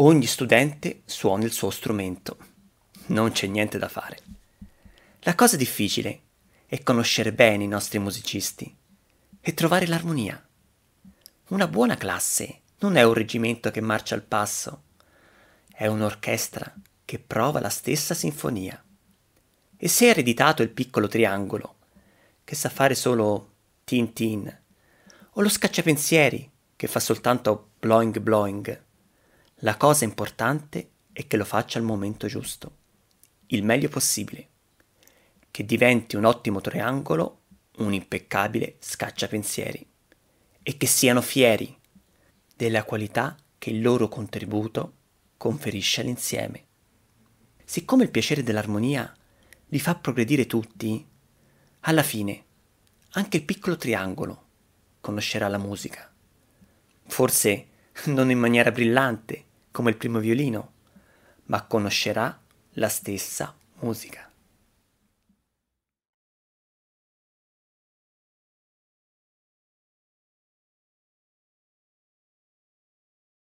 Ogni studente suona il suo strumento. Non c'è niente da fare. La cosa difficile è conoscere bene i nostri musicisti e trovare l'armonia. Una buona classe non è un reggimento che marcia al passo, è un'orchestra che prova la stessa sinfonia. E se è ereditato il piccolo triangolo, che sa fare solo tin tin, o lo scacciapensieri, che fa soltanto blowing blowing, la cosa importante è che lo faccia al momento giusto, il meglio possibile, che diventi un ottimo triangolo, un impeccabile scacciapensieri e che siano fieri della qualità che il loro contributo conferisce all'insieme. Siccome il piacere dell'armonia li fa progredire tutti, alla fine anche il piccolo triangolo conoscerà la musica. Forse non in maniera brillante, come il primo violino, ma conoscerà la stessa musica.